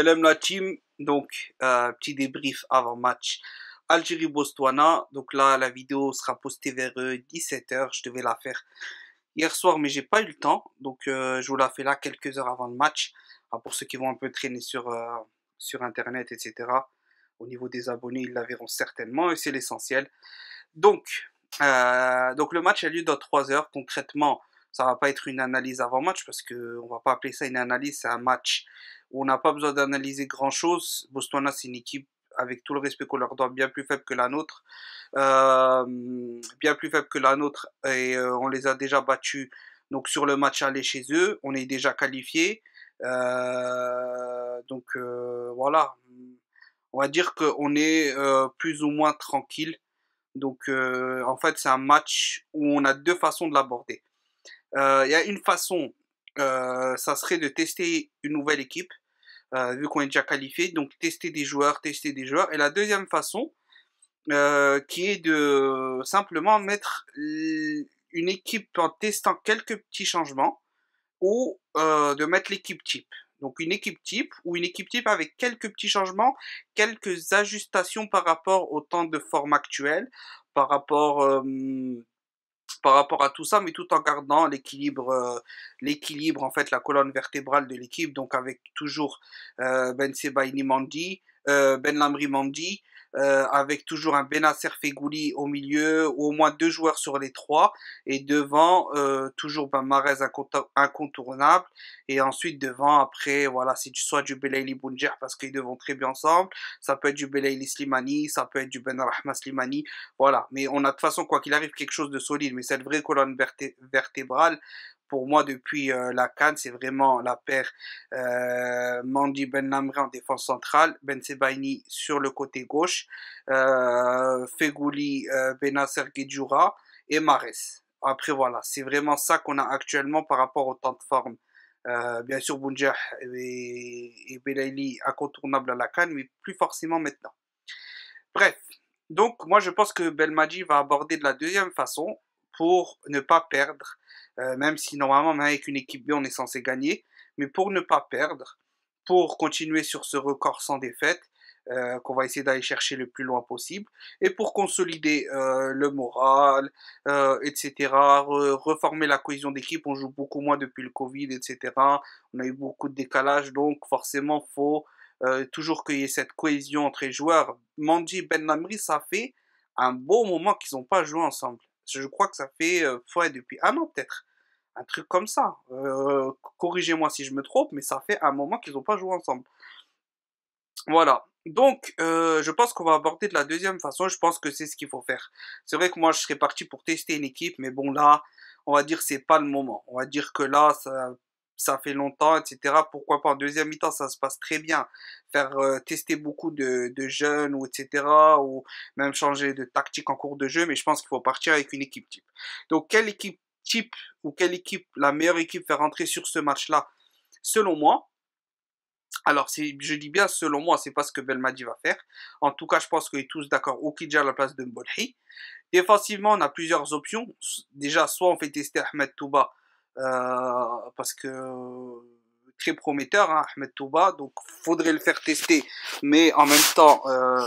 Salam la team. Donc, euh, petit débrief avant match. Algérie-Botswana. Donc là, la vidéo sera postée vers 17h. Euh, je devais la faire hier soir, mais j'ai pas eu le temps. Donc, euh, je vous la fais là quelques heures avant le match. Ah, pour ceux qui vont un peu traîner sur, sur Internet, etc. Au niveau des abonnés, ils la verront certainement et c'est l'essentiel. Donc, donc, le match a lieu dans 3 heures. Concrètement, ça va pas être une analyse avant match parce qu'on va pas appeler ça une analyse, c'est un match on n'a pas besoin d'analyser grand-chose. Botswana, c'est une équipe avec tout le respect qu'on leur doit, bien plus faible que la nôtre. Euh, bien plus faible que la nôtre. Et euh, on les a déjà battus. Donc sur le match aller chez eux, on est déjà qualifié. Euh, donc voilà. On va dire qu'on est plus ou moins tranquille. Donc en fait, c'est un match où on a deux façons de l'aborder. Il y a une façon, ça serait de tester une nouvelle équipe euh, vu qu'on est déjà qualifié. Donc tester des joueurs, tester des joueurs. Et la deuxième façon, euh, qui est de simplement mettre une équipe en testant quelques petits changements ou euh, de mettre l'équipe type. Donc une équipe type ou une équipe type avec quelques petits changements, quelques ajustations par rapport au temps de forme actuel, par rapport euh, par rapport à tout ça, mais tout en gardant l'équilibre, euh, l'équilibre en fait, la colonne vertébrale de l'équipe, donc avec toujours euh, Ben Sebaini Mandi, euh, Ben Lamri euh, avec toujours un Benacer Fegouli au milieu, ou au moins deux joueurs sur les trois, et devant euh, toujours ben Marez incontournable, et ensuite devant après voilà si tu sois du belayli Bounjah parce qu'ils devront très bien ensemble, ça peut être du belayli Slimani, ça peut être du Ben Slimani, voilà. Mais on a de toute façon quoi qu'il arrive quelque chose de solide, mais cette vraie colonne vertébrale, pour moi depuis euh, la Cannes, c'est vraiment la paire euh, Mandi Ben en défense centrale, Ben Sebaini sur le côté gauche, euh, Feghouli Benasser et Mares. Après voilà, c'est vraiment ça qu'on a actuellement par rapport au temps de forme. bien sûr, Bounjah et, Belayli, Belaili incontournables à la canne, mais plus forcément maintenant. Bref, donc moi je pense que Belmadi va aborder de la deuxième façon pour ne pas perdre euh, même si normalement, même avec une équipe B, on est censé gagner. Mais pour ne pas perdre, pour continuer sur ce record sans défaite, euh, qu'on va essayer d'aller chercher le plus loin possible, et pour consolider euh, le moral, etc., reformer la cohésion d'équipe, on joue beaucoup moins depuis le Covid, etc., on a eu beaucoup de décalage, donc forcément, faut toujours qu'il y ait cette cohésion entre les joueurs. Mandji et Ben Namri, ça fait un beau moment qu'ils n'ont pas joué ensemble. Je crois que ça fait fouet depuis un an peut-être un truc comme ça. Euh, corrigez-moi si je me trompe, mais ça fait un moment qu'ils n'ont pas joué ensemble. Voilà. Donc, euh, je pense qu'on va aborder de la deuxième façon. Je pense que c'est ce qu'il faut faire. C'est vrai que moi, je serais parti pour tester une équipe, mais bon, là, on va dire que c'est pas le moment. On va dire que là, ça, fait longtemps, etc. Pourquoi pas en deuxième mi-temps, ça se passe très bien. Faire euh, tester beaucoup de, de, jeunes, ou etc. Ou même changer de tactique en cours de jeu, mais je pense qu'il faut partir avec une équipe type. Donc, quelle équipe ou quelle équipe, la meilleure équipe faire rentrer sur ce match-là, selon moi, alors, je dis bien selon moi, c'est pas ce que Belmadi va faire. En tout cas, je pense qu'ils sont tous d'accord. Okidja à la place de Mbolhi. Défensivement, on a plusieurs options. Déjà, soit on fait tester Ahmed Touba, euh, parce que très prometteur, hein, Ahmed Touba. Donc, faudrait le faire tester. Mais en même temps, euh,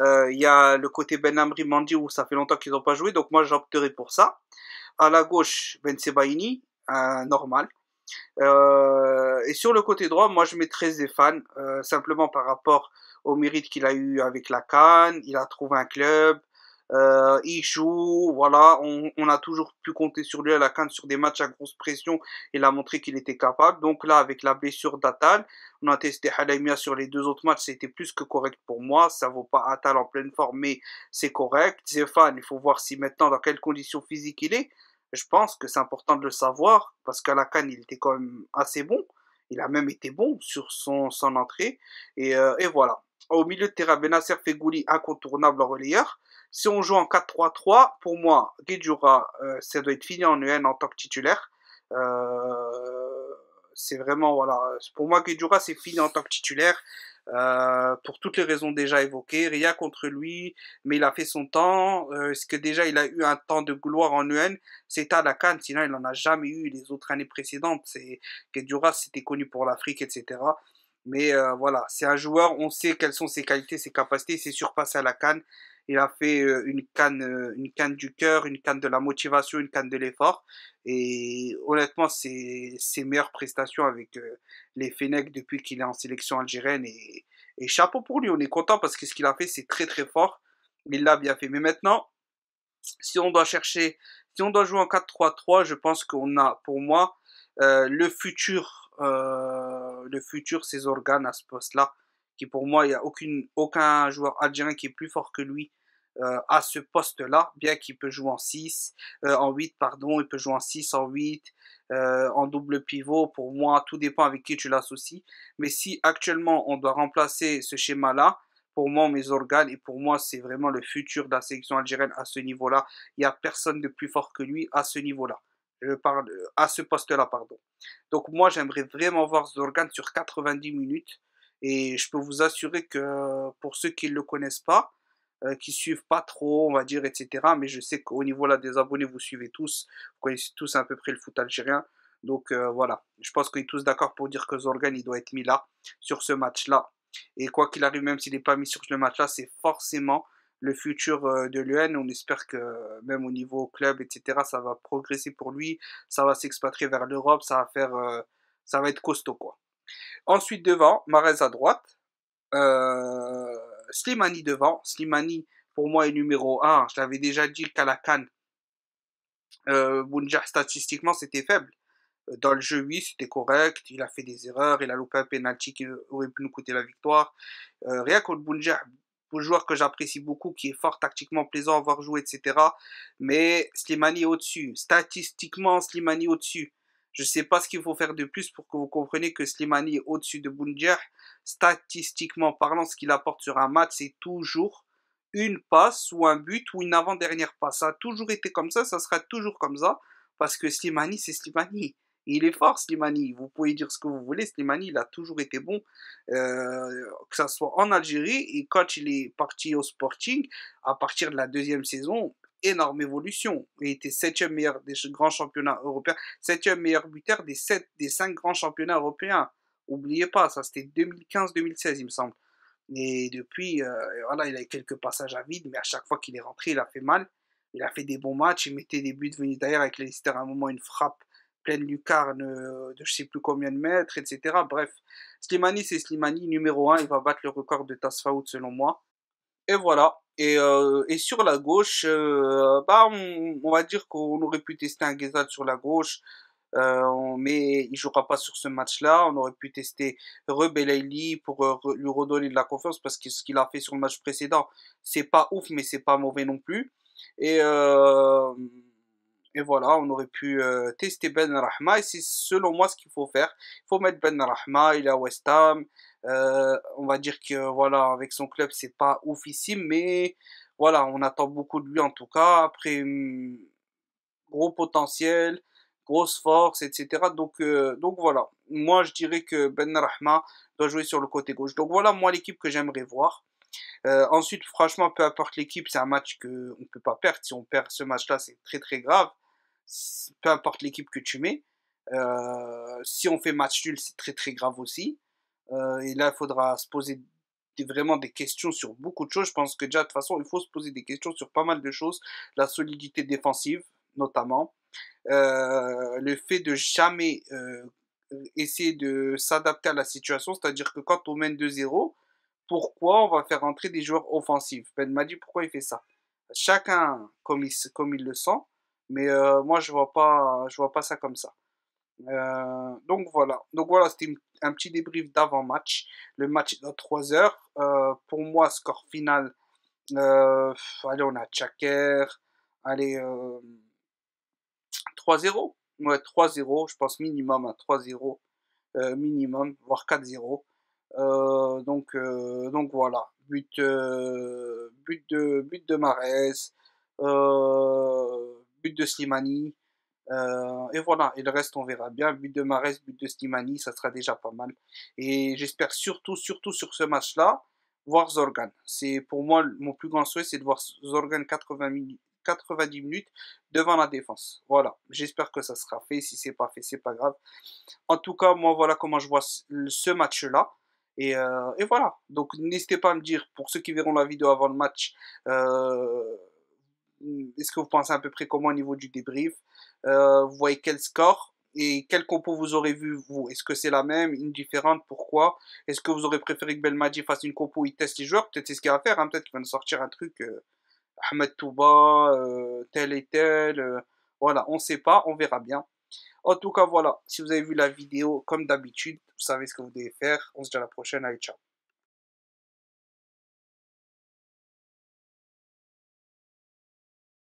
euh, il y a le côté Ben Amri Mandi où ça fait longtemps qu'ils n'ont pas joué. Donc, moi, j'opterai pour ça à la gauche, Ben normal. Euh, et sur le côté droit, moi je mettrais Zéphane, euh, simplement par rapport au mérite qu'il a eu avec la Cannes, il a trouvé un club, euh, il joue, voilà, on, a toujours pu compter sur lui à la Cannes sur des matchs à grosse pression, il a montré qu'il était capable. Donc là, avec la blessure d'Atal, on a testé Halaymia sur les deux autres matchs, c'était plus que correct pour moi, ça vaut pas Atal en pleine forme, mais c'est correct. Zéphane, il faut voir si maintenant dans quelles conditions physiques il est. Je pense que c'est important de le savoir parce qu'à la Cannes, il était quand même assez bon. Il a même été bon sur son, entrée. Euh, et, voilà. Au milieu de terrain, Benasser Fegouli, incontournable en relayeur. Si on joue en 4-3-3, pour moi, Guedjura, euh, ça doit être fini en UN e en tant que titulaire. Euh, c'est vraiment voilà. Pour moi, Guedjura, c'est fini en tant que titulaire. Euh, pour toutes les raisons déjà évoquées, rien contre lui, mais il a fait son temps. Euh, ce que déjà il a eu un temps de gloire en UN, e c'est à la Cannes, sinon il n'en a jamais eu les autres années précédentes. C'est c'était connu pour l'Afrique, etc. Mais euh, voilà, c'est un joueur, on sait quelles sont ses qualités, ses capacités, ses surpassé à la Cannes. Il a fait euh, une canne, euh, une canne du cœur, une canne de la motivation, une canne de l'effort. Et honnêtement, c'est ses meilleures prestations avec euh, les Fenech depuis qu'il est en sélection algérienne. Et, chapeau pour lui, on est content parce que ce qu'il a fait, c'est très très fort. Il l'a bien fait. Mais maintenant, si on doit chercher, si on doit jouer en 4-3-3, je pense qu'on a, pour moi, le futur, le futur, ses organes à ce poste-là. Qui pour moi, il n'y a aucune, aucun joueur algérien qui est plus fort que lui euh, à ce poste-là, bien qu'il peut jouer en 6, euh, en 8, pardon, il peut jouer en 6, en 8, euh, en double pivot, pour moi, tout dépend avec qui tu l'associes. Mais si actuellement on doit remplacer ce schéma-là, pour moi, mes organes, et pour moi, c'est vraiment le futur de la sélection algérienne à ce niveau-là. Il n'y a personne de plus fort que lui à ce niveau-là. Je parle à ce poste-là, pardon. Donc moi, j'aimerais vraiment voir Zorgan sur 90 minutes. Et je peux vous assurer que pour ceux qui ne le connaissent pas, euh, qui suivent pas trop, on va dire, etc. Mais je sais qu'au niveau là des abonnés, vous suivez tous, vous connaissez tous à peu près le foot algérien. Donc euh, voilà, je pense qu'ils sont tous d'accord pour dire que Zorgan, il doit être mis là, sur ce match-là. Et quoi qu'il arrive, même s'il n'est pas mis sur ce match-là, c'est forcément le futur euh, de l'UN. On espère que même au niveau club, etc., ça va progresser pour lui, ça va s'expatrier vers l'Europe, ça va faire, ça va être costaud quoi. Ensuite devant, Marez à droite. Euh, Slimani devant. Slimani, pour moi, est numéro 1. Je l'avais déjà dit qu'à la euh, Bounja, statistiquement, c'était faible. Euh, dans le jeu, oui, c'était correct. Il a fait des erreurs. Il a loupé un penalty qui aurait pu nous coûter la victoire. Euh, rien contre Bounja, un joueur que j'apprécie beaucoup, qui est fort tactiquement plaisant à voir jouer, etc. Mais Slimani au-dessus. Statistiquement, Slimani au-dessus. Je ne sais pas ce qu'il faut faire de plus pour que vous compreniez que Slimani est au-dessus de Bounja statistiquement parlant, ce qu'il apporte sur un match, c'est toujours une passe ou un but ou une avant-dernière passe. Ça a toujours été comme ça, ça sera toujours comme ça, parce que Slimani, c'est Slimani. Il est fort, Slimani. Vous pouvez dire ce que vous voulez, Slimani, il a toujours été bon, euh, que ce soit en Algérie et quand il est parti au Sporting, à partir de la deuxième saison, énorme évolution. Il était septième meilleur des grands championnats européens, septième meilleur buteur des des cinq grands championnats européens. Oubliez pas, ça c'était 2015-2016, il me semble. Et depuis, euh, voilà, il a eu quelques passages à vide, mais à chaque fois qu'il est rentré, il a fait mal. Il a fait des bons matchs, il mettait des buts venus d'ailleurs avec les à un moment, une frappe pleine lucarne euh, de je sais plus combien de mètres, etc. Bref, Slimani, c'est Slimani numéro 1, il va battre le record de Tasfaout selon moi. Et voilà. Et, euh, sur la gauche, bah, on, va dire qu'on aurait pu tester un Gezal sur la gauche. Euh, mais il jouera pas sur ce match-là. On aurait pu tester Rebelaili pour euh, lui redonner de la confiance parce que ce qu'il a fait sur le match précédent, c'est pas ouf, mais c'est pas mauvais non plus. Et, euh, et voilà, on aurait pu tester Ben et c'est selon moi ce qu'il faut faire. Il faut mettre Ben il est à West Ham. on va dire que voilà, avec son club, c'est pas oufissime, mais voilà, on attend beaucoup de lui en tout cas. Après, hmm, gros potentiel grosse force, etc. Donc, euh, donc voilà, moi je dirais que Ben doit jouer sur le côté gauche. Donc voilà, moi l'équipe que j'aimerais voir. Euh, ensuite, franchement, peu importe l'équipe, c'est un match qu'on ne peut pas perdre. Si on perd ce match-là, c'est très très grave. Peu importe l'équipe que tu mets. Euh, si on fait match nul, c'est très très grave aussi. et là, il faudra se poser vraiment des questions sur beaucoup de choses. Je pense que déjà, de toute façon, il faut se poser des questions sur pas mal de choses. La solidité défensive, notamment. Euh, le fait de jamais euh, essayer de s'adapter à la situation, c'est-à-dire que quand on mène 2-0, pourquoi on va faire entrer des joueurs offensifs Ben m'a dit pourquoi il fait ça. Chacun comme il, comme il le sent, mais euh, moi je vois pas je vois pas ça comme ça. donc voilà, donc voilà, c'était un petit débrief d'avant match. Le match est à 3 heures. pour moi, score final, allez on a Chaker, allez 3-0. Ouais, 3-0, je pense minimum à hein, 3-0, euh, minimum, voire 4-0. Euh, donc, euh, donc voilà, but, but de, but de Marès, but de Slimani, et voilà, et le reste on verra bien. But de Marès, but de Slimani, ça sera déjà pas mal. Et j'espère surtout, surtout sur ce match-là, voir Zorgan. C'est pour moi mon plus grand souhait, c'est de voir Zorgan 80, minutes, 90 minutes devant la défense. Voilà, j'espère que ça sera fait. Si c'est pas fait, c'est pas grave. En tout cas, moi, voilà comment je vois ce match-là. Euh, et, voilà. Donc, n'hésitez pas à me dire, pour ceux qui verront la vidéo avant le match, euh, est-ce que vous pensez à peu près comment au niveau du débrief euh, Vous voyez quel score et quel compo vous aurez vu, vous Est-ce que c'est la même, une différente Pourquoi Est-ce que vous aurez préféré que Belmadi fasse une compo il teste les joueurs Peut-être c'est ce qu'il va faire, hein. peut-être qu'il va sortir un truc. Ahmed Touba, euh, tel et tel. Euh, voilà, on ne sait pas, on verra bien. En tout cas, voilà, si vous avez vu la vidéo, comme d'habitude, vous savez ce que vous devez faire. On se dit à la prochaine, allez, ciao.